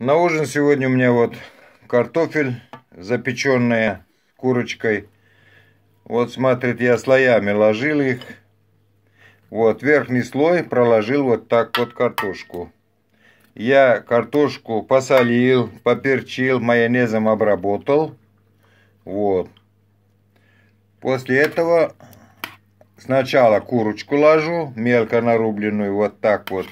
На ужин сегодня у меня вот картофель, запеченные курочкой. Вот, смотрит я слоями ложил их. Вот, верхний слой проложил вот так вот картошку. Я картошку посолил, поперчил, майонезом обработал. Вот. После этого сначала курочку ложу, мелко нарубленную, вот так вот.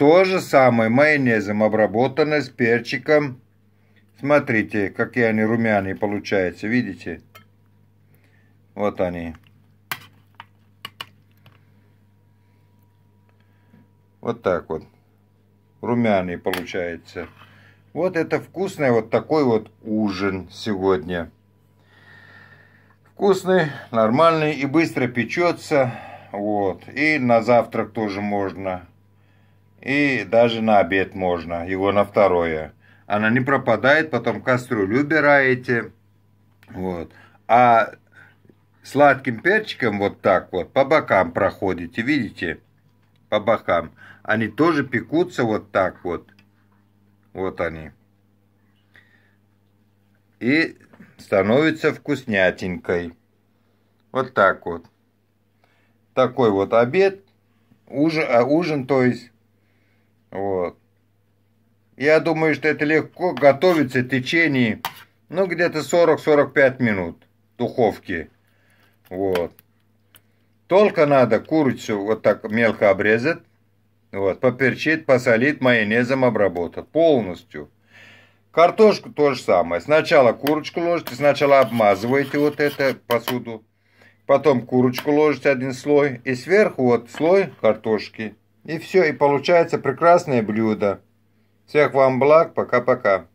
То же самое майонезом, обработанное с перчиком. Смотрите, какие они румяные получаются, видите? Вот они. Вот так вот. румяные получается. Вот это вкусный вот такой вот ужин сегодня. Вкусный, нормальный и быстро печется. Вот. И на завтрак тоже можно и даже на обед можно, его на второе. Она не пропадает, потом кастрюлю убираете. Вот. А сладким перчиком вот так вот по бокам проходите, видите? По бокам. Они тоже пекутся вот так вот. Вот они. И становится вкуснятенькой. Вот так вот. Такой вот обед. Ужин, а ужин то есть вот. Я думаю, что это легко готовится в течение, ну, где-то 40-45 минут духовки. Вот. Только надо курицу вот так мелко обрезать, вот, поперчить, посолить, майонезом обработать полностью. Картошку то же самое. Сначала курочку ложите, сначала обмазываете вот это посуду. Потом курочку ложите один слой. И сверху вот слой картошки. И все, и получается прекрасное блюдо. Всех вам благ, пока-пока.